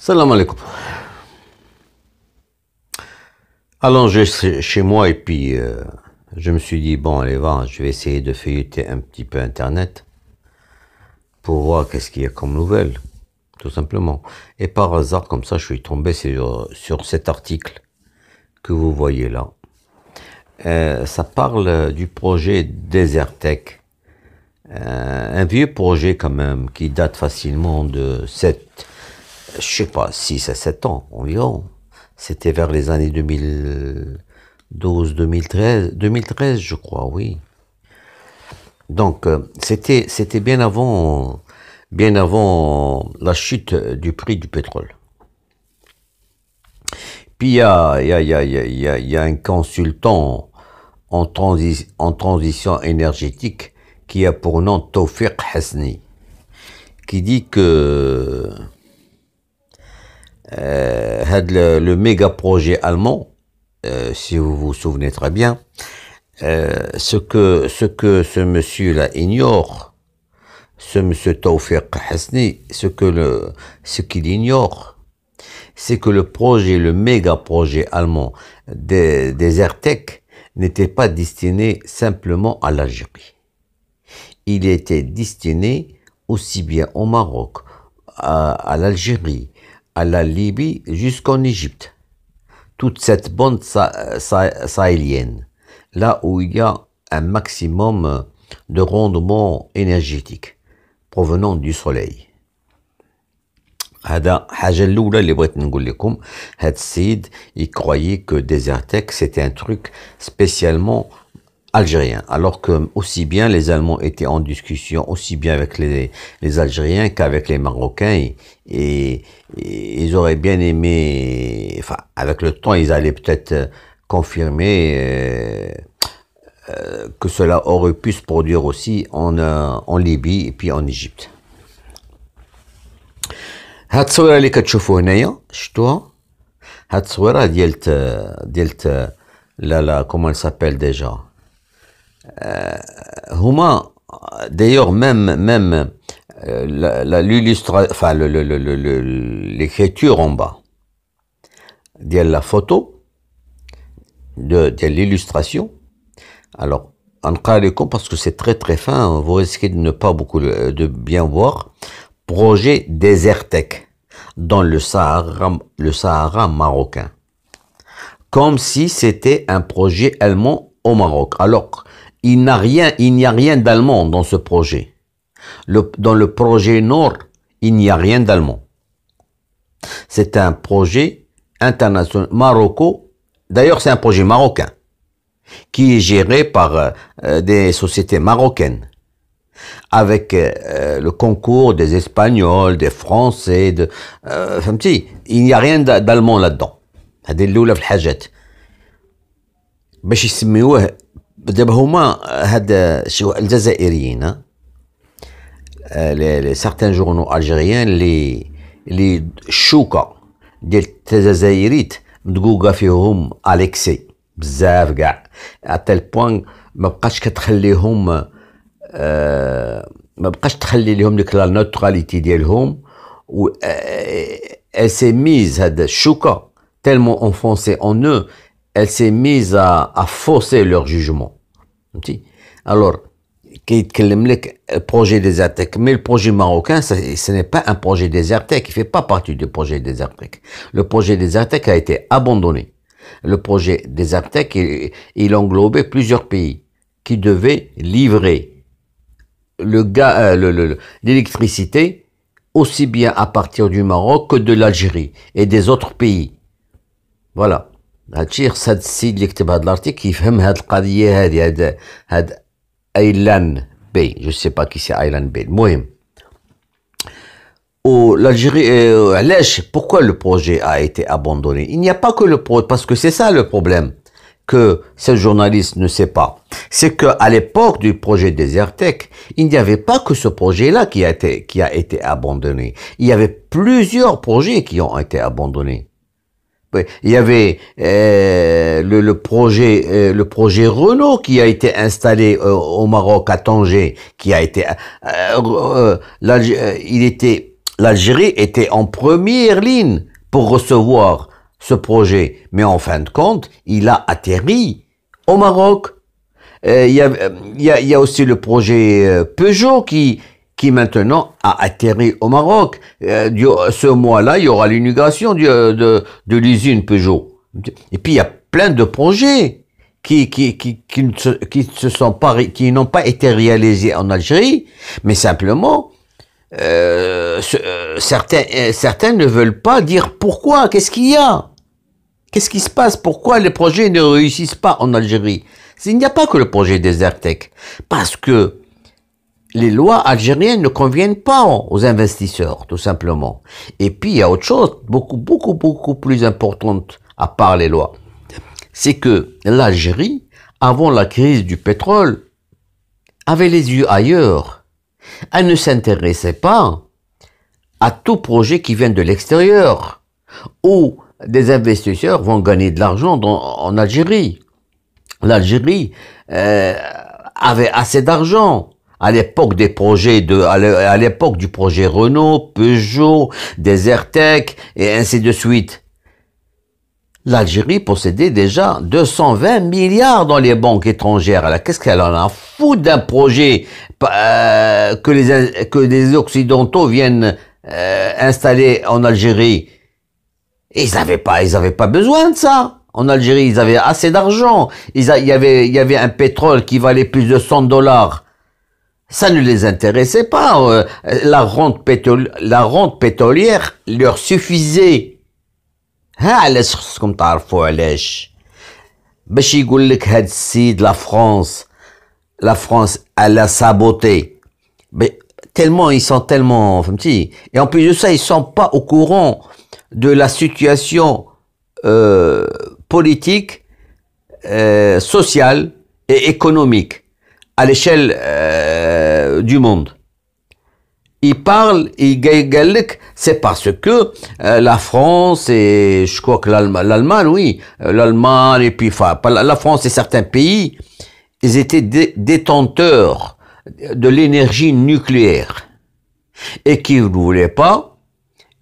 Salam alaikum. suis chez moi et puis euh, je me suis dit, bon allez va, je vais essayer de feuilleter un petit peu Internet pour voir qu'est-ce qu'il y a comme nouvelle, tout simplement. Et par hasard, comme ça, je suis tombé sur, cet article que vous voyez là. Euh, ça parle du projet Desertec. Euh, un vieux projet quand même qui date facilement de 7, je sais pas, 6 à 7 ans environ. C'était vers les années 2012, 2013, 2013 je crois, oui. Donc euh, c'était c'était bien avant bien avant la chute du prix du pétrole. Puis il y a, un consultant en, en transition énergétique qui a pour nom Tofiq Hasni, qui dit que euh, le, méga projet allemand, euh, si vous vous souvenez très bien, euh, ce que ce que ce monsieur-là ignore, ce monsieur Tawfiq Hasni, ce que le ce qu'il ignore, c'est que le projet, le méga projet allemand des, des AirTech n'était pas destiné simplement à l'Algérie. Il était destiné aussi bien au Maroc, à l'Algérie, la Libye jusqu'en Égypte. Toute cette bande sahélienne, là où il y a un maximum de rendement énergétique provenant du soleil. هذا حاجه الاولى اللي بغيت نقول لكم هاد السيد Algériens, alors que aussi bien les Allemands étaient en discussion aussi bien avec les, les Algériens qu'avec les Marocains, et, ils auraient bien aimé, enfin avec le temps ils allaient peut-être euh, confirmer euh, euh, que cela aurait pu se produire aussi en, en Libye et puis en Égypte. Euh, Huma, d'ailleurs, même, même euh, l'illustration, enfin, l'écriture en bas, de la photo, de, l'illustration. Alors, en parce que c'est très très fin, hein, vous risquez de ne pas beaucoup de bien voir. Projet desertec, dans le Sahara, le Sahara marocain. Comme si c'était un projet allemand au Maroc. Alors, il n'y a rien, d'allemand dans ce projet. dans le projet Nord, il n'y a rien d'allemand. C'est un projet international marocco D'ailleurs, c'est un projet marocain qui est géré par euh, des sociétés marocaines avec euh, le concours des Espagnols, des Français, de, euh, il n'y a rien d'allemand là-dedans. دابا هما هاد الجزائريين لي سارتان جورنو الجيريان لي لي الشوكه ديال الجزائريت مدقوقه فيهم اليكسي بزاف كاع حتى البوان ما بقاش كتخليهم آه ما بقاش تخلي لهم ديك لا نوتراليتي ديالهم و سي آه، ميز آه، هاد الشوكه تالمون اونفونسي اون نو elle s'est mise à, forcer fausser leur jugement. Alors, le projet des Aztecs mais le projet marocain, ce n'est pas un projet des Aztecs. il ne fait pas partie du projet des Aztecs. Le projet des Aztecs a été abandonné. Le projet des Aztecs il, englobait plusieurs pays qui devaient livrer euh, l'électricité aussi bien à partir du Maroc que de l'Algérie et des autres pays. Voilà. Je ne sais pas qui c'est euh, pourquoi le projet a été abandonné Il n'y a pas que le projet, parce que c'est ça le problème que ce journaliste ne sait pas. C'est qu'à l'époque du projet Desertec, il n'y avait pas que ce projet-là qui a été, qui a été abandonné. Il y avait plusieurs projets qui ont été abandonnés. Il y avait euh, le, projet euh, le projet Renault qui a été installé euh, au Maroc à Tanger, qui a été il était l'Algérie était en première ligne pour recevoir ce projet, mais en fin de compte, il a atterri au Maroc. Il y a, y, a, aussi le projet Peugeot qui qui maintenant a atterri au Maroc. Euh, ce mois-là, il y aura l'inauguration de, de, de l'usine Peugeot. Et puis, il y a plein de projets qui, qui, qui, qui, qui se sont pas, qui n'ont pas été réalisés en Algérie, mais simplement, euh, euh certains, euh, certains ne veulent pas dire pourquoi, qu'est-ce qu'il y a Qu'est-ce qui se passe Pourquoi les projets ne réussissent pas en Algérie Il n'y a pas que le projet Desertec. Parce que les lois algériennes ne conviennent pas aux investisseurs, tout simplement. Et puis, il y a autre chose, beaucoup, beaucoup, beaucoup plus importante, à part les lois. C'est que l'Algérie, avant la crise du pétrole, avait les yeux ailleurs. Elle ne s'intéressait pas à tout projet qui vient de l'extérieur, où des investisseurs vont gagner de l'argent en Algérie. L'Algérie euh, avait assez d'argent à l'époque des projets de, à l'époque du projet Renault, Peugeot, Desertec et ainsi de suite. L'Algérie possédait déjà 220 milliards dans les banques étrangères. Alors qu'est-ce qu'elle en a fou d'un projet euh, que les que les occidentaux viennent euh, installer en Algérie Ils n'avaient pas ils avaient pas besoin de ça. En Algérie, ils avaient assez d'argent. il y avait il y avait un pétrole qui valait plus de 100 dollars ça ne les intéressait pas. Euh, la, rente pétrolière, la rente pétrolière leur suffisait. علاش خصكم je vous que يقول لك la France, la France, elle a saboté. Mais tellement ils sont tellement petit et en plus de ça ils sont pas au courant de la situation euh, politique euh, sociale et économique à l'échelle euh, du monde. Il parle, il c'est parce que euh, la France et je crois que l'Allemagne, oui, euh, l'Allemagne et puis la France et certains pays, ils étaient détenteurs de l'énergie nucléaire et qui ne voulaient pas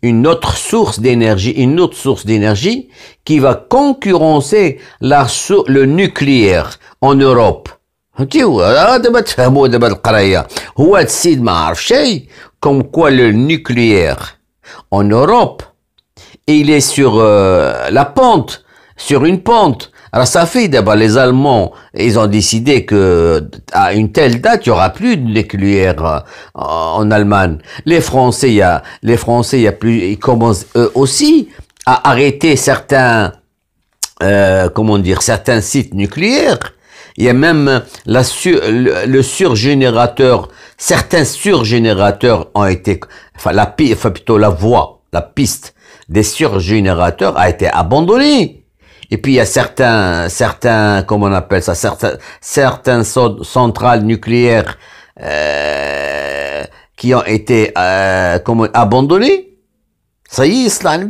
une autre source d'énergie, une autre source d'énergie qui va concurrencer le nucléaire en Europe comme quoi le nucléaire en Europe il est sur euh, la pente, sur une pente. Alors ça fait d'abord les Allemands, ils ont décidé que à une telle date, il y aura plus de nucléaire euh, en Allemagne. Les Français, y a, les Français, y a plus, ils commencent eux aussi à arrêter certains, euh, comment dire, certains sites nucléaires. Il y a même la le, surgénérateur, certains surgénérateurs ont été, enfin, la, enfin plutôt la voie, la piste des surgénérateurs a été abandonnée. Et puis il y a certains, certains, comment on appelle ça, certains, certains centrales nucléaires euh, qui ont été euh, abandonnées. Ça y est, Islam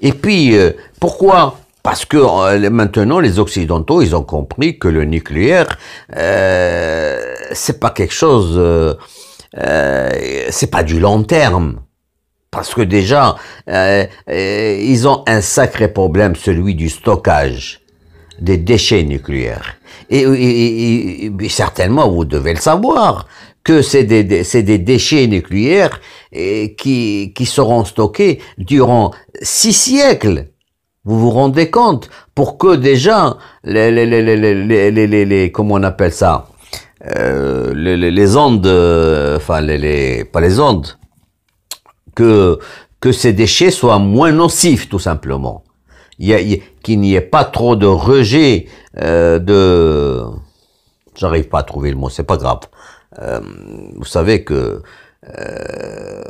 Et puis, euh, pourquoi parce que euh, maintenant, les Occidentaux, ils ont compris que le nucléaire, euh, c'est pas quelque chose, euh, euh c'est pas du long terme. Parce que déjà, euh, ils ont un sacré problème, celui du stockage des déchets nucléaires. Et, certainement, vous devez le savoir, que c'est des, des, déchets nucléaires qui, qui seront stockés durant six siècles. Vous vous rendez compte Pour que déjà, les, les, les, les, comment on appelle ça les, ondes, enfin, les, pas les ondes, que, que ces déchets soient moins nocifs, tout simplement. Qu'il n'y ait pas trop de rejet de... J'arrive pas à trouver le mot, c'est pas grave. vous savez que euh,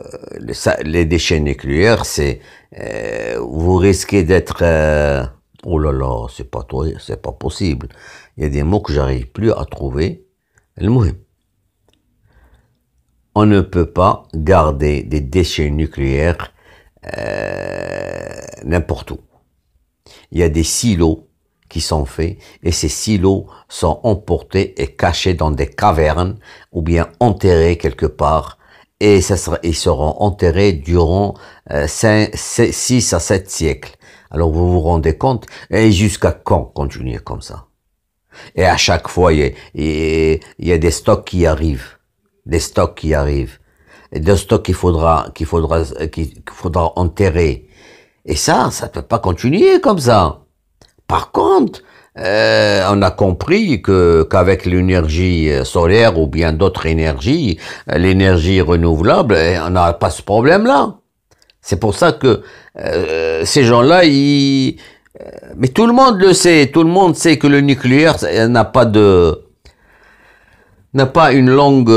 les déchets nucléaires, c'est euh, vous risquez d'être euh, oh là là, c'est pas c'est pas possible. Il y a des mots que j'arrive plus à trouver. Le On ne peut pas garder des déchets nucléaires n'importe où. Il y a des silos qui sont faits et ces silos sont emportés et cachés dans des cavernes ou bien enterrés quelque part et ça sera, ils seront enterrés durant 5, euh, 6, à 7 siècles. Alors vous vous rendez compte Et jusqu'à quand continuer comme ça Et à chaque fois, il y, a, il y, a, des stocks qui arrivent, des stocks qui arrivent, des stocks qu'il faudra, qu'il faudra, qu'il faudra enterrer. Et ça, ça peut pas continuer comme ça. Par contre, euh, on a compris que qu'avec l'énergie euh, solaire ou bien d'autres énergies, euh, l'énergie renouvelable, eh, on n'a pas ce problème-là. C'est pour ça que ces gens-là, ils... mais tout le monde le sait, tout le monde sait que le nucléaire n'a pas de n'a pas une longue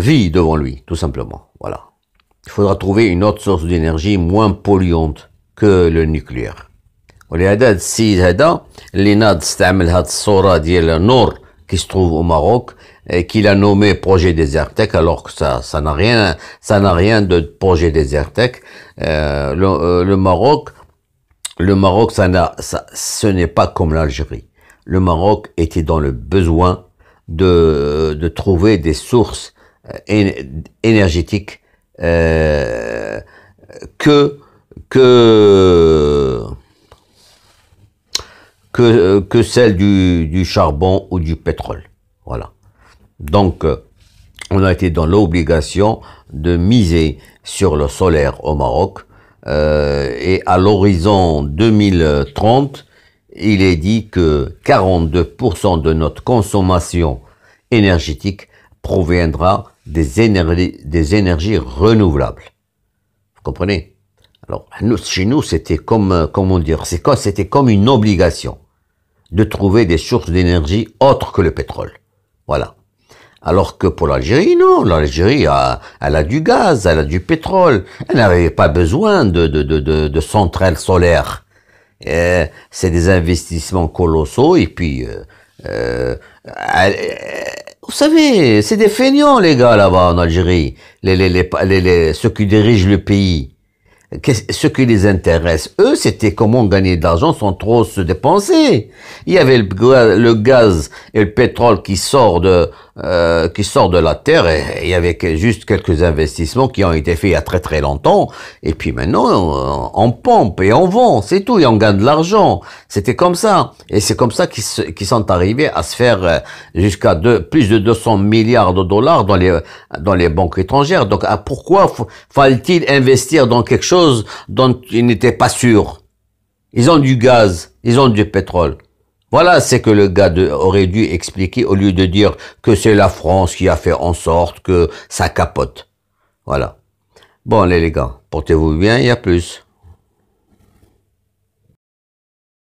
vie devant lui, tout simplement. Voilà. Il faudra trouver une autre source d'énergie moins polluante que le nucléaire. ولهذا هذا السيد هذا اللي ناض استعمل ديال qui se trouve au Maroc et qu'il a nommé projet désertique, alors que ça ça n'a rien ça n'a rien de projet désertique, le, Maroc le Maroc ça n'a ce n'est pas comme l'Algérie le Maroc était dans le besoin de, trouver des sources euh، énergétiques euh، que que que, euh, que celle du, du, charbon ou du pétrole. Voilà. Donc, euh, on a été dans l'obligation de miser sur le solaire au Maroc. Euh, et à l'horizon 2030, il est dit que 42% de notre consommation énergétique proviendra des énergies, des énergies renouvelables. Vous comprenez Alors, nous, chez nous, c'était comme, comment dire, c'était comme une obligation de trouver des sources d'énergie autres que le pétrole. Voilà. Alors que pour l'Algérie, non, l'Algérie a, elle a du gaz, elle a du pétrole, elle n'avait pas besoin de, de, de, de, de centrales solaires. C'est des investissements colossaux et puis, euh, euh, euh, vous savez, c'est des feignants les gars là-bas en Algérie, les, les, les, ceux qui dirigent le pays ce qui les intéresse, eux, c'était comment gagner de l'argent sans trop se dépenser. Il y avait le, gaz et le pétrole qui sort de, euh, qui sort de la terre et, y avait juste quelques investissements qui ont été faits il y a très très longtemps. Et puis maintenant, euh, on, pompe et on vend, c'est tout, et on gagne de l'argent. C'était comme ça. Et c'est comme ça qu'ils sont arrivés à se faire euh, jusqu'à plus de 200 milliards de dollars dans les, dans les banques étrangères. Donc ah, pourquoi fallait-il investir dans quelque chose dont ils n'étaient pas sûrs Ils ont du gaz, ils ont du pétrole. Voilà c'est que le gars aurait dû expliquer au lieu de dire que c'est la France qui a fait en sorte que ça capote. Voilà. Bon, les gars, portez-vous bien y a plus.